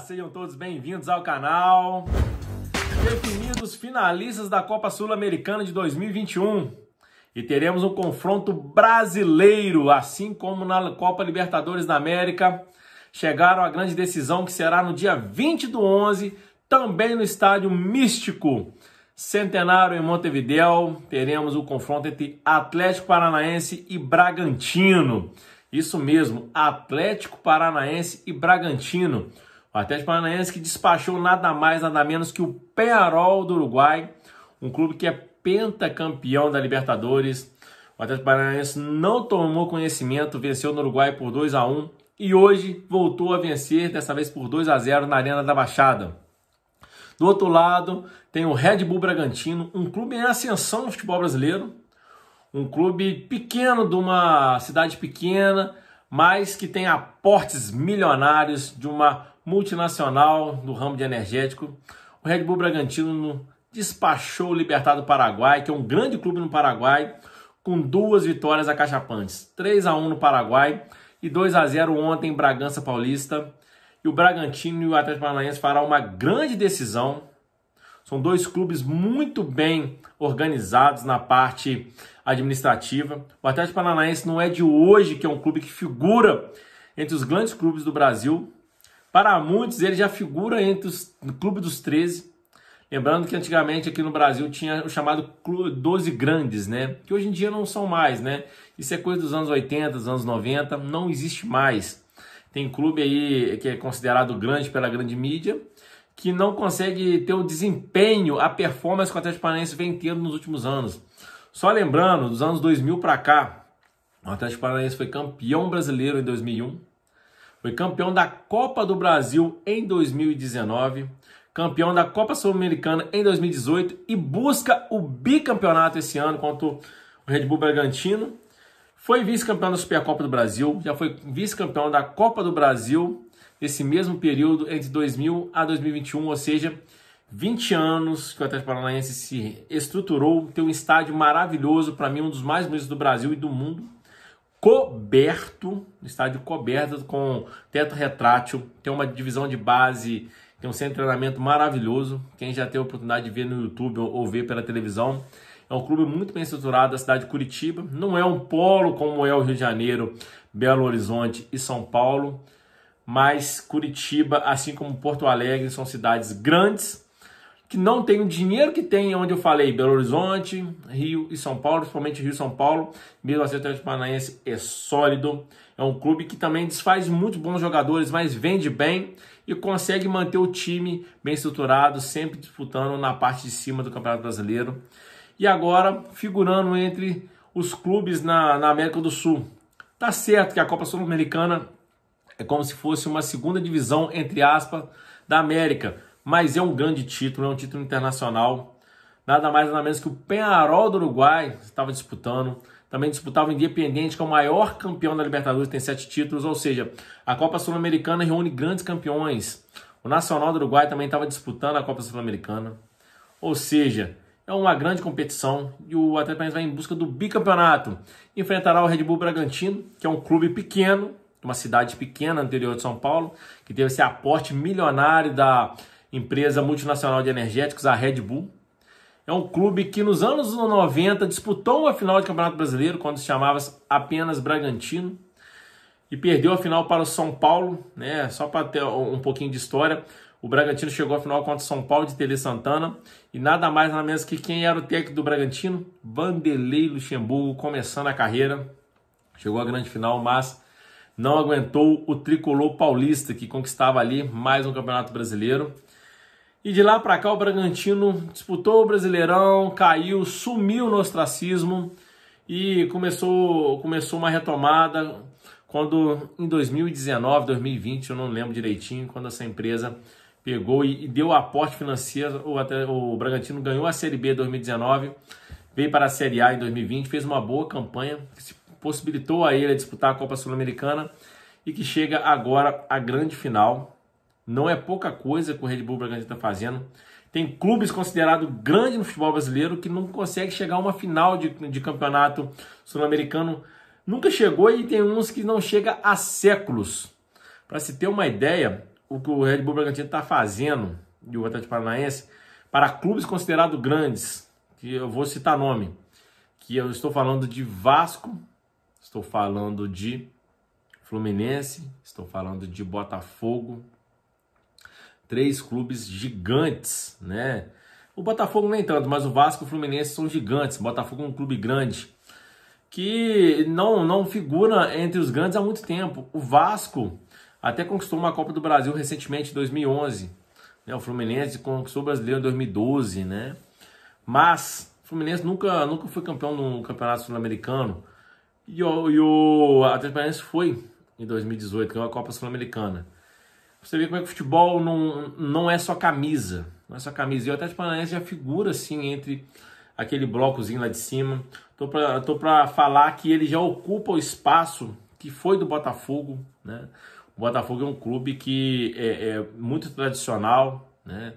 sejam todos bem-vindos ao canal. Definidos finalistas da Copa Sul-Americana de 2021. E teremos um confronto brasileiro, assim como na Copa Libertadores da América. Chegaram à grande decisão que será no dia 20 do 11, também no estádio Místico. Centenário em Montevideo, teremos o um confronto entre Atlético Paranaense e Bragantino. Isso mesmo, Atlético Paranaense e Bragantino. O Atlético Paranaense que despachou nada mais, nada menos que o Penarol do Uruguai, um clube que é pentacampeão da Libertadores. O Atlético Paranaense não tomou conhecimento, venceu no Uruguai por 2 a 1 e hoje voltou a vencer, dessa vez por 2 a 0 na Arena da Baixada. Do outro lado, tem o Red Bull Bragantino, um clube em ascensão no futebol brasileiro, um clube pequeno de uma cidade pequena, mas que tem aportes milionários de uma multinacional do ramo de energético, o Red Bull Bragantino despachou o Libertar do Paraguai, que é um grande clube no Paraguai, com duas vitórias a Cachapantes: 3 a 1 no Paraguai e 2 a 0 ontem em Bragança Paulista. E o Bragantino e o Atlético Paranaense farão uma grande decisão. São dois clubes muito bem organizados na parte administrativa. O Atlético Paranaense não é de hoje que é um clube que figura entre os grandes clubes do Brasil, para muitos, ele já figura entre os, Clube dos 13. Lembrando que antigamente aqui no Brasil tinha o chamado 12 grandes, né? Que hoje em dia não são mais, né? Isso é coisa dos anos 80, dos anos 90, não existe mais. Tem clube aí que é considerado grande pela grande mídia, que não consegue ter o desempenho, a performance que o Atlético Paranaense vem tendo nos últimos anos. Só lembrando, dos anos 2000 para cá, o Atlético Paranaense foi campeão brasileiro em 2001, foi campeão da Copa do Brasil em 2019, campeão da Copa Sul-Americana em 2018 e busca o bicampeonato esse ano contra o Red Bull Bragantino. Foi vice-campeão da Supercopa do Brasil, já foi vice-campeão da Copa do Brasil nesse mesmo período entre 2000 a 2021, ou seja, 20 anos que o Atlético Paranaense se estruturou, tem um estádio maravilhoso, para mim um dos mais bonitos do Brasil e do mundo coberto, estádio coberto com teto retrátil, tem uma divisão de base, tem um centro de treinamento maravilhoso. Quem já teve a oportunidade de ver no YouTube ou ver pela televisão, é um clube muito bem estruturado da cidade de Curitiba. Não é um polo como é o Rio de Janeiro, Belo Horizonte e São Paulo, mas Curitiba, assim como Porto Alegre, são cidades grandes que não tem o dinheiro que tem onde eu falei, Belo Horizonte, Rio e São Paulo, principalmente Rio e São Paulo, mesmo assim o Atlético Paranaense é sólido, é um clube que também desfaz muitos bons jogadores, mas vende bem e consegue manter o time bem estruturado, sempre disputando na parte de cima do Campeonato Brasileiro. E agora figurando entre os clubes na, na América do Sul. Tá certo que a Copa Sul-Americana é como se fosse uma segunda divisão, entre aspas, da América mas é um grande título, é um título internacional. Nada mais nada menos que o Penarol do Uruguai estava disputando. Também disputava o Independiente, que é o maior campeão da Libertadores, tem sete títulos. Ou seja, a Copa Sul-Americana reúne grandes campeões. O Nacional do Uruguai também estava disputando a Copa Sul-Americana. Ou seja, é uma grande competição e o Atlético vai em busca do bicampeonato. Enfrentará o Red Bull Bragantino, que é um clube pequeno, uma cidade pequena anterior de São Paulo, que teve esse aporte milionário da empresa multinacional de energéticos, a Red Bull. É um clube que nos anos 90 disputou uma final de Campeonato Brasileiro, quando se chamava apenas Bragantino, e perdeu a final para o São Paulo, né? Só para ter um pouquinho de história. O Bragantino chegou à final contra o São Paulo de Tele Santana e nada mais nada menos que quem era o técnico do Bragantino? Vanderlei Luxemburgo, começando a carreira. Chegou à grande final, mas não aguentou o tricolor paulista que conquistava ali mais um Campeonato Brasileiro. E de lá para cá o Bragantino disputou o Brasileirão, caiu, sumiu no ostracismo e começou, começou uma retomada quando em 2019, 2020, eu não lembro direitinho, quando essa empresa pegou e, e deu aporte financeiro, o, até, o Bragantino ganhou a Série B 2019, veio para a Série A em 2020, fez uma boa campanha, que possibilitou a ele disputar a Copa Sul-Americana e que chega agora à grande final não é pouca coisa que o Red Bull Bragantino está fazendo. Tem clubes considerados grandes no futebol brasileiro que não conseguem chegar a uma final de, de campeonato sul-americano. Nunca chegou e tem uns que não chega há séculos. Para se ter uma ideia, o que o Red Bull Bragantino está fazendo e o Atlético Paranaense para clubes considerados grandes, que eu vou citar nome, que eu estou falando de Vasco, estou falando de Fluminense, estou falando de Botafogo, Três clubes gigantes, né? O Botafogo nem tanto, mas o Vasco e o Fluminense são gigantes. O Botafogo é um clube grande que não, não figura entre os grandes há muito tempo. O Vasco até conquistou uma Copa do Brasil recentemente, em 2011. Né? O Fluminense conquistou o Brasileiro em 2012, né? Mas o Fluminense nunca, nunca foi campeão no Campeonato Sul-Americano. E, e o Atlético Paranaense foi em 2018, ganhou a Copa Sul-Americana. Você vê como é que o futebol não, não é só camisa. Não é só camisa. E o Atlético Paranaense já figura assim entre aquele blocozinho lá de cima. Tô para tô pra falar que ele já ocupa o espaço que foi do Botafogo. Né? O Botafogo é um clube que é, é muito tradicional, né?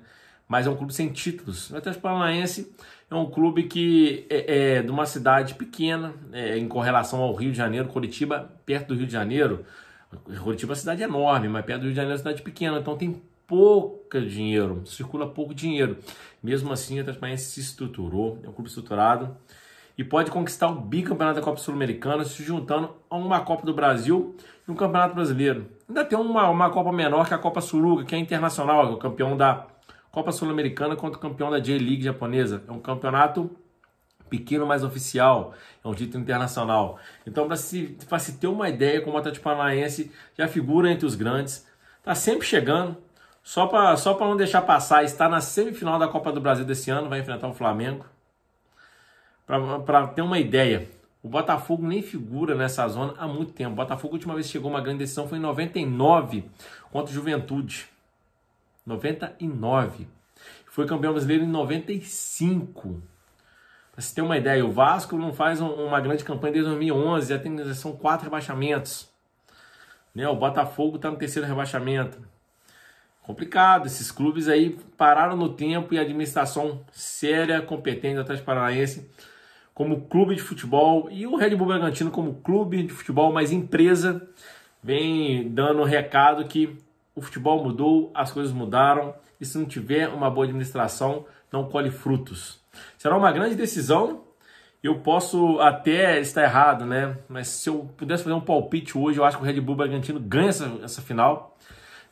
mas é um clube sem títulos. O Atlético Paranaense é um clube que é, é de uma cidade pequena, é, em correlação ao Rio de Janeiro, Curitiba, perto do Rio de Janeiro. Curitiba é uma cidade enorme, mas Pedra do Rio de Janeiro é uma cidade pequena, então tem pouco dinheiro, circula pouco dinheiro. Mesmo assim, a Transparência se estruturou, é um clube estruturado e pode conquistar o bicampeonato da Copa Sul-Americana se juntando a uma Copa do Brasil e um Campeonato Brasileiro. Ainda tem uma, uma Copa menor que é a Copa Suruga, que é internacional, é o campeão da Copa Sul-Americana contra o campeão da J-League japonesa. É um campeonato Pequeno mas oficial, é um título internacional. Então, para se, se ter uma ideia, como o Atlético Paranaense já figura entre os grandes, está sempre chegando. Só para só não deixar passar, está na semifinal da Copa do Brasil desse ano, vai enfrentar o Flamengo. Para ter uma ideia, o Botafogo nem figura nessa zona há muito tempo. O Botafogo, a última vez que chegou uma grande decisão foi em 99 contra o Juventude. 99. Foi campeão brasileiro em 95. Pra você ter uma ideia, o Vasco não faz um, uma grande campanha desde 2011, já, tem, já são quatro rebaixamentos. Né? O Botafogo está no terceiro rebaixamento. Complicado, esses clubes aí pararam no tempo e a administração séria, competente do Atlético Paranaense como clube de futebol e o Red Bull Bragantino como clube de futebol, mas empresa, vem dando um recado que o futebol mudou, as coisas mudaram e se não tiver uma boa administração, não colhe frutos. Será uma grande decisão. Eu posso até estar errado, né? Mas se eu pudesse fazer um palpite hoje, eu acho que o Red Bull Bragantino ganha essa, essa final.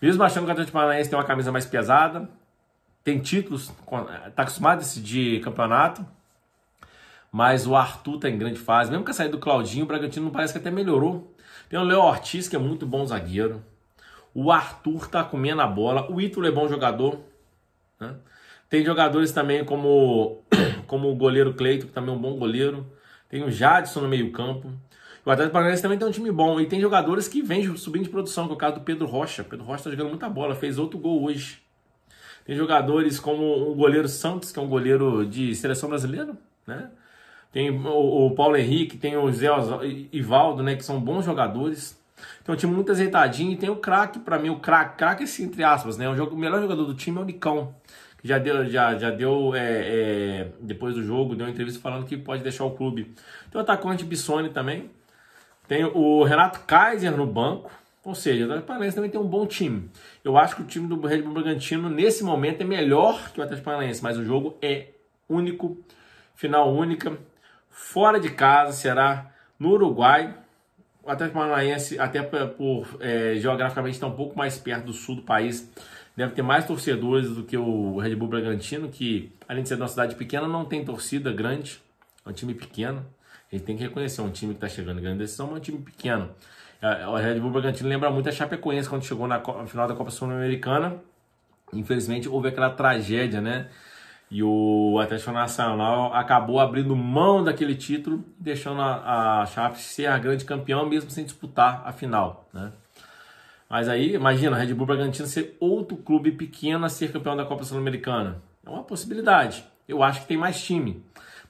Mesmo achando que o Atlético Paranaense tem uma camisa mais pesada, tem títulos, está acostumado a decidir campeonato. Mas o Arthur está em grande fase. Mesmo com a saída do Claudinho, o Bragantino parece que até melhorou. Tem o Léo Ortiz, que é muito bom zagueiro. O Arthur tá comendo a bola. O Ítalo é bom jogador. Né? Tem jogadores também como, como o goleiro Cleito, que também é um bom goleiro. Tem o Jadson no meio-campo. O Atlético Paranaense também tem um time bom. E tem jogadores que vêm subindo de produção, que é o caso do Pedro Rocha. Pedro Rocha está jogando muita bola, fez outro gol hoje. Tem jogadores como o goleiro Santos, que é um goleiro de seleção brasileira, né? Tem o, o Paulo Henrique, tem o Zé Ivaldo, né? Que são bons jogadores. Tem então, é um time muito azeitadinho e tem o craque, para mim, o craque, craque assim, entre aspas, né? O, jogo, o melhor jogador do time é o Nicão já deu, já, já deu é, é, depois do jogo, deu uma entrevista falando que pode deixar o clube. Tem o atacante Bissoni também. Tem o Renato Kaiser no banco. Ou seja, o Atlético Paranaense também tem um bom time. Eu acho que o time do Red Bull Bragantino, nesse momento, é melhor que o Atlético Paranaense, mas o jogo é único, final única, fora de casa, será no Uruguai. O Atlético Paranaense, até por é, geograficamente, está um pouco mais perto do sul do país deve ter mais torcedores do que o Red Bull Bragantino, que além de ser de uma cidade pequena, não tem torcida grande, é um time pequeno. A gente tem que reconhecer, é um time que está chegando em grande decisão, mas é um time pequeno. É, o Red Bull Bragantino lembra muito a Chapecoense quando chegou na final da Copa Sul-Americana. Infelizmente houve aquela tragédia, né? E o Atlético Nacional acabou abrindo mão daquele título, deixando a, a Chape ser a grande campeã, mesmo sem disputar a final, né? Mas aí, imagina, Red Bull Bragantino ser outro clube pequeno a ser campeão da Copa Sul-Americana. É uma possibilidade. Eu acho que tem mais time,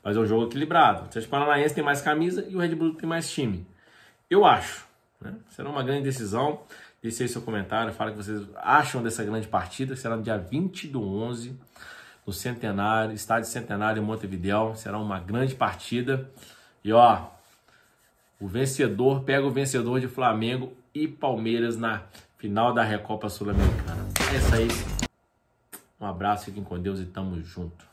mas é um jogo equilibrado. O Atlético Paranaense tem mais camisa e o Red Bull tem mais time. Eu acho. Né? Será uma grande decisão. Deixe aí seu comentário, fala o que vocês acham dessa grande partida, será no dia 20 do 11, no Centenário, Estádio Centenário em Montevideo. Será uma grande partida. E ó, o vencedor pega o vencedor de Flamengo e Palmeiras na final da Recopa Sul-Americana. É isso aí. Um abraço, fiquem com Deus e tamo junto.